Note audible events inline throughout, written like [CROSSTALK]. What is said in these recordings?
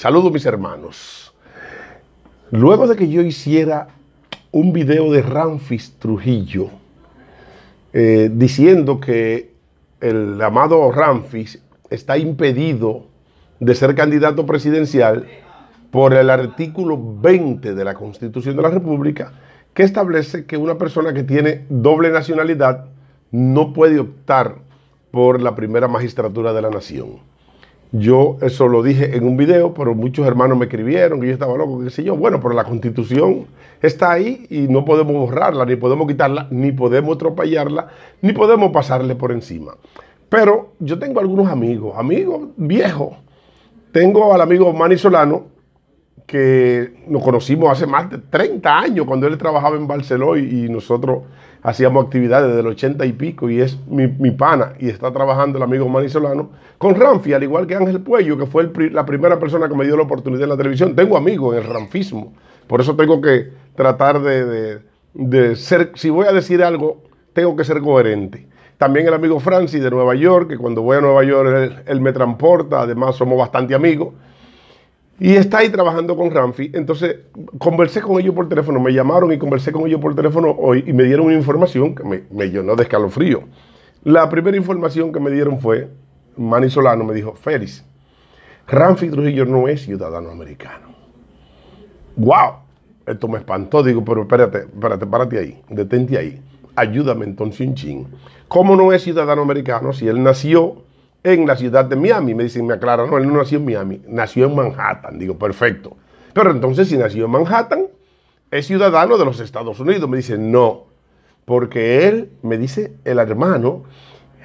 Saludos mis hermanos. Luego de que yo hiciera un video de Ramfis Trujillo eh, diciendo que el amado Ramfis está impedido de ser candidato presidencial por el artículo 20 de la Constitución de la República, que establece que una persona que tiene doble nacionalidad no puede optar por la primera magistratura de la nación. Yo eso lo dije en un video, pero muchos hermanos me escribieron que yo estaba loco, que sé yo. Bueno, pero la constitución está ahí y no podemos borrarla, ni podemos quitarla, ni podemos atropellarla, ni podemos pasarle por encima. Pero yo tengo algunos amigos, amigos viejos. Tengo al amigo manizolano que nos conocimos hace más de 30 años, cuando él trabajaba en Barcelona y nosotros hacíamos actividades del 80 y pico, y es mi, pana, y está trabajando el amigo Manizolano, con Ramfi, al igual que Ángel Puello, que fue la primera persona que me dio la oportunidad en la televisión. Tengo amigos en el ranfismo, por eso tengo que tratar de, ser, si voy a decir algo, tengo que ser coherente. También el amigo Francis de Nueva York, que cuando voy a Nueva York él me transporta, además somos bastante amigos. Y está ahí trabajando con Ramfi. Entonces, conversé con ellos por teléfono. Me llamaron y conversé con ellos por teléfono hoy y me dieron una información que me, llenó de escalofrío. La primera información que me dieron fue, Manny Solano me dijo, Félix, Ramfi Trujillo no es ciudadano americano. ¡Wow! Esto me espantó. Digo, pero espérate, espérate, párate ahí, detente ahí. Ayúdame entonces un chin. ¿Cómo no es ciudadano americano si él nació en la ciudad de Miami. Me dicen, me aclara, no, él no nació en Miami, nació en Manhattan. Digo, perfecto. Pero entonces, si nació en Manhattan, es ciudadano de los Estados Unidos. Me dicen, no, porque él, me dice el hermano,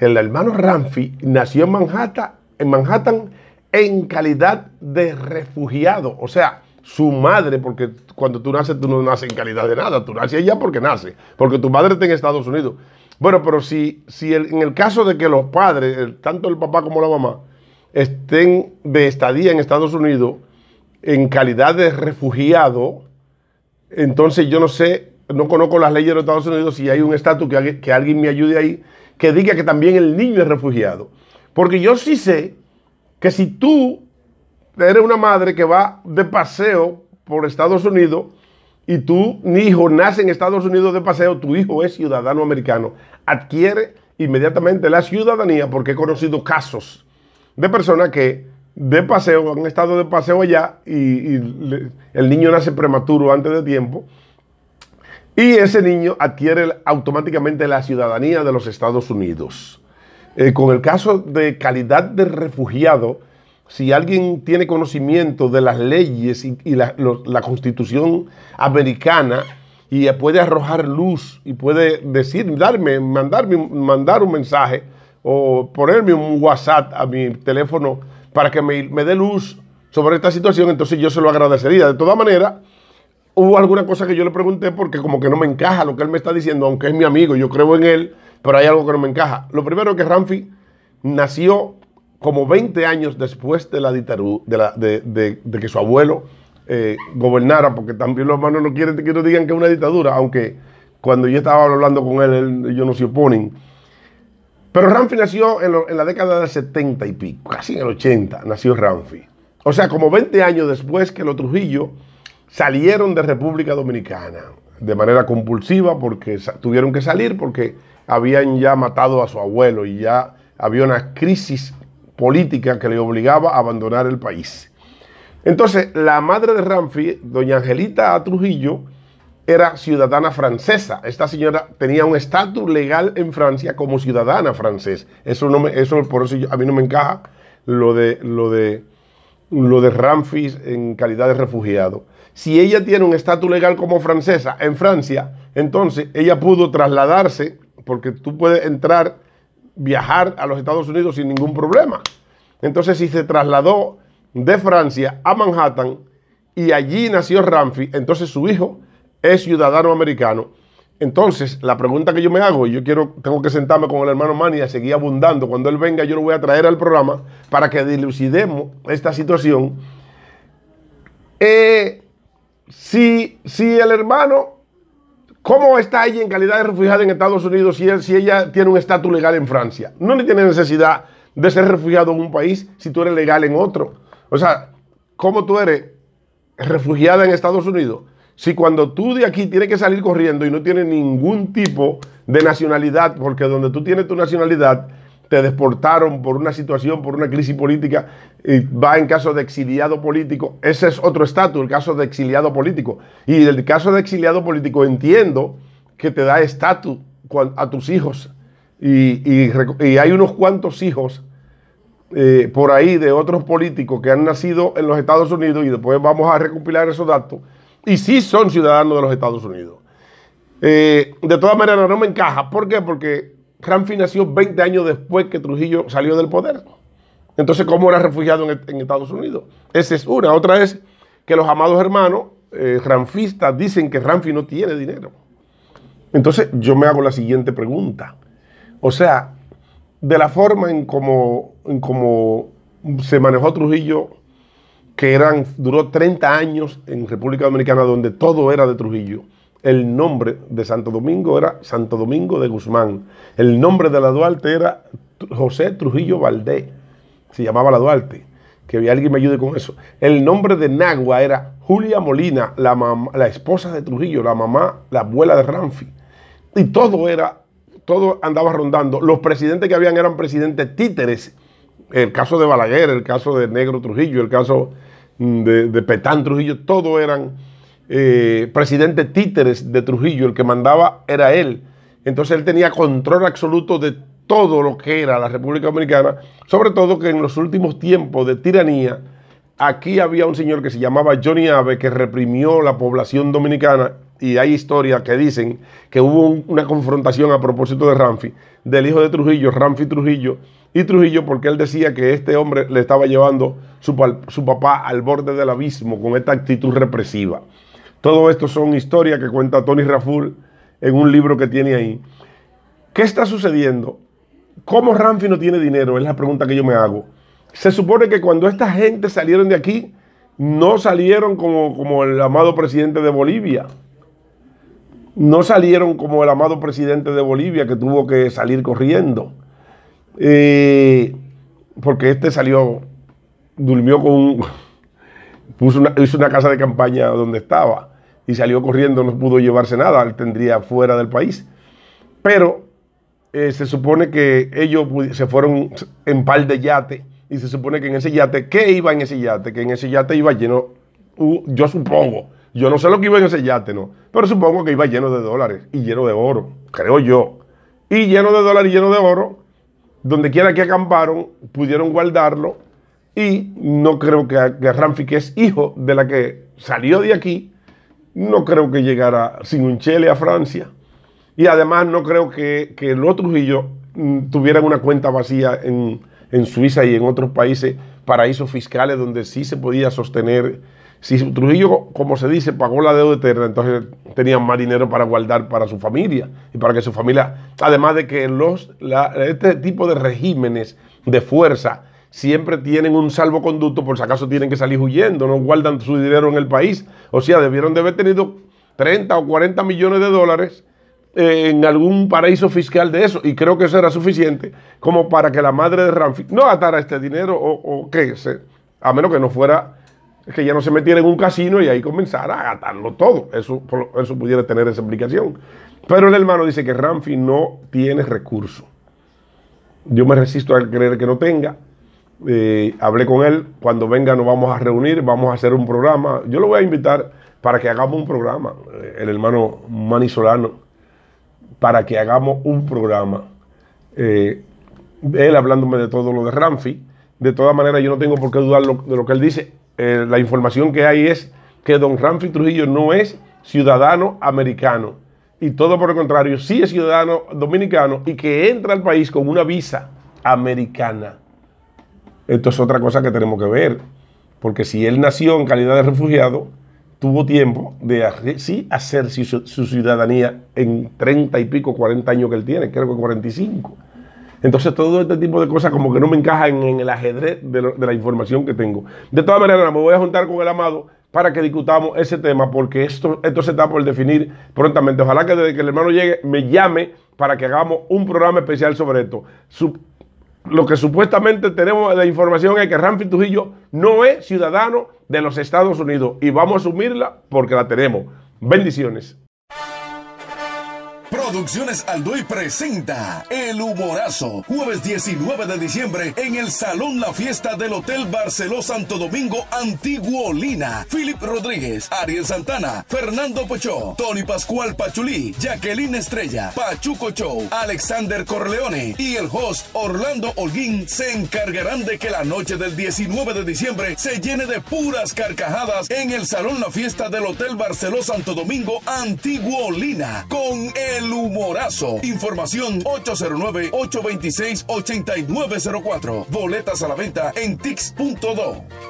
el hermano Ramfi, nació en Manhattan, en Manhattan en calidad de refugiado. O sea, su madre, porque cuando tú naces, tú no naces en calidad de nada, tú naces allá porque nace porque tu madre está en Estados Unidos. Bueno, pero si, en el caso de que los padres, tanto el papá como la mamá, estén de estadía en Estados Unidos en calidad de refugiado, entonces yo no sé, no conozco las leyes de los Estados Unidos si hay un estatus que alguien me ayude ahí que diga que también el niño es refugiado. Porque yo sí sé que si tú eres una madre que va de paseo por Estados Unidos y tu hijo nace en Estados Unidos de paseo, tu hijo es ciudadano americano, adquiere inmediatamente la ciudadanía porque he conocido casos de personas que de paseo, han estado de paseo allá y, el niño nace prematuro antes de tiempo y ese niño adquiere automáticamente la ciudadanía de los Estados Unidos. Eh, con el caso de calidad de refugiado, si alguien tiene conocimiento de las leyes y, la, constitución americana y puede arrojar luz y puede decir, darme, mandarme, mandar un mensaje o ponerme un WhatsApp a mi teléfono para que me, me dé luz sobre esta situación, entonces yo se lo agradecería. De todas maneras, hubo alguna cosa que yo le pregunté porque como que no me encaja lo que él me está diciendo, aunque es mi amigo, yo creo en él, pero hay algo que no me encaja. Lo primero es que Ramfi nació como 20 años después de la dictadura, de, que su abuelo eh, gobernara, porque también los hermanos no quieren que nos digan que es una dictadura, aunque cuando yo estaba hablando con él, ellos no se oponen. Pero Ramfi nació en, la década del 70 y pico, casi en el 80 nació Ramfi. O sea, como 20 años después que los Trujillo salieron de República Dominicana de manera compulsiva porque tuvieron que salir porque habían ya matado a su abuelo y ya había una crisis política que le obligaba a abandonar el país. Entonces, la madre de Ramfi, doña Angelita Trujillo, era ciudadana francesa. Esta señora tenía un estatus legal en Francia como ciudadana francesa. Eso, no eso por eso a mí no me encaja lo de, lo de, lo de Ramfis en calidad de refugiado. Si ella tiene un estatus legal como francesa en Francia, entonces ella pudo trasladarse, porque tú puedes entrar viajar a los Estados Unidos sin ningún problema. Entonces, si se trasladó de Francia a Manhattan y allí nació Ramfi, entonces su hijo es ciudadano americano. Entonces, la pregunta que yo me hago, y yo quiero, tengo que sentarme con el hermano Manny a seguir abundando. Cuando él venga, yo lo voy a traer al programa para que dilucidemos esta situación. Eh, si, si el hermano ¿Cómo está ella en calidad de refugiada en Estados Unidos si, ella tiene un estatus legal en Francia? No le tiene necesidad de ser refugiado en un país si tú eres legal en otro. O sea, ¿cómo tú eres refugiada en Estados Unidos? Si cuando tú de aquí tienes que salir corriendo y no tienes ningún tipo de nacionalidad, porque donde tú tienes tu nacionalidad, te deportaron por una situación, por una crisis política, y va en caso de exiliado político. Ese es otro estatus, el caso de exiliado político. Y el caso de exiliado político entiendo que te da estatus a tus hijos. Y, hay unos cuantos hijos eh, por ahí de otros políticos que han nacido en los Estados Unidos y después vamos a recopilar esos datos. Y sí son ciudadanos de los Estados Unidos. Eh, de todas maneras, no me encaja. ¿Por qué? Porque Ramfi nació 20 años después que Trujillo salió del poder. Entonces, ¿cómo era refugiado en, e-, Estados Unidos? Esa es una. Otra es que los amados hermanos eh, ranfistas dicen que Ramfi no tiene dinero. Entonces, yo me hago la siguiente pregunta. O sea, de la forma en como, se manejó Trujillo, que eran, duró 30 años en República Dominicana, donde todo era de Trujillo el nombre de Santo Domingo era Santo Domingo de Guzmán. El nombre de la Duarte era José Trujillo Valdés. Se llamaba la Duarte. Que alguien me ayude con eso. El nombre de Nagua era Julia Molina, la, la esposa de Trujillo, la mamá, la abuela de Ramfi. Y todo era, todo andaba rondando. Los presidentes que habían eran presidentes títeres. El caso de Balaguer, el caso de Negro Trujillo, el caso mm, de, de Petán Trujillo, todo eran eh, presidente títeres de Trujillo, el que mandaba era él. Entonces él tenía control absoluto de todo lo que era la República Dominicana, sobre todo que en los últimos tiempos de tiranía, aquí había un señor que se llamaba Johnny Ave que reprimió la población dominicana y hay historias que dicen que hubo una confrontación a propósito de Ramfi, del hijo de Trujillo, Ramfi Trujillo, y Trujillo porque él decía que este hombre le estaba llevando su, su papá al borde del abismo con esta actitud represiva. Todo esto son historias que cuenta Tony Raful en un libro que tiene ahí. ¿Qué está sucediendo? ¿Cómo Ramfi no tiene dinero? Es la pregunta que yo me hago. Se supone que cuando esta gente salieron de aquí, no salieron como, el amado presidente de Bolivia. No salieron como el amado presidente de Bolivia que tuvo que salir corriendo. Eh, porque este salió, durmió con [LAUGHS] hizo una casa de campaña donde estaba y salió corriendo, no pudo llevarse nada, él tendría fuera del país. Pero eh, se supone que ellos se fueron en par de yate y se supone que en ese yate, ¿qué iba en ese yate? Que en ese yate iba lleno, yo supongo, yo no sé lo que iba en ese yate, ¿no? Pero supongo que iba lleno de dólares y lleno de oro, creo yo. Y lleno de dólares y lleno de oro, donde quiera que acamparon, pudieron guardarlo y no creo que, que Ramfi, que es hijo de la que salió de aquí, no creo que llegara sin un chele a Francia. Y además no creo que, que los Trujillo mm, tuvieran una cuenta vacía en, Suiza y en otros países, paraísos fiscales donde sí se podía sostener. Si Trujillo, como se dice, pagó la deuda eterna, entonces tenían más dinero para guardar para su familia y para que su familia, además de que los, este tipo de regímenes de fuerza siempre tienen un salvoconducto por si acaso tienen que salir huyendo, no guardan su dinero en el país. O sea, debieron de haber tenido 30 o 40 millones de dólares eh, en algún paraíso fiscal de eso. Y creo que eso era suficiente como para que la madre de Ramfi no atara este dinero o, que qué A menos que no fuera que ya no se metiera en un casino y ahí comenzara a atarlo todo. Eso, eso pudiera tener esa implicación. Pero el hermano dice que Ramfi no tiene recursos. Yo me resisto a creer que no tenga. Eh, hablé con él, cuando venga nos vamos a reunir, vamos a hacer un programa. Yo lo voy a invitar para que hagamos un programa, eh, el hermano manizolano para que hagamos un programa. Eh, él hablándome de todo lo de Ramfi. De todas maneras, yo no tengo por qué dudar de lo que él dice. la información que hay es que don Ramfi Trujillo no es ciudadano americano. Y todo por el contrario, sí es ciudadano dominicano y que entra al país con una visa americana. Esto es otra cosa que tenemos que ver, porque si él nació en calidad de refugiado, tuvo tiempo de sí hacer su, ciudadanía en 30 y pico, 40 años que él tiene, creo que 45. Entonces todo este tipo de cosas como que no me encajan en el ajedrez de, la información que tengo. De todas maneras, me voy a juntar con el amado para que discutamos ese tema, porque esto, esto se está por definir prontamente. Ojalá que desde que el hermano llegue, me llame para que hagamos un programa especial sobre esto. Sub lo que supuestamente tenemos de información es que Ramfi Trujillo no es ciudadano de los Estados Unidos y vamos a asumirla porque la tenemos. Bendiciones. Producciones Aldoy presenta El Humorazo, jueves 19 de diciembre en el Salón La Fiesta del Hotel Barceló Santo Domingo Antiguolina. Philip Rodríguez, Ariel Santana, Fernando Pochó, Tony Pascual Pachulí, Jacqueline Estrella, Pachuco Show, Alexander Corleone y el host Orlando Holguín se encargarán de que la noche del 19 de diciembre se llene de puras carcajadas en el Salón La Fiesta del Hotel Barceló Santo Domingo Antiguolina con el Humorazo. Información 809-826-8904. Boletas a la venta en tix.do.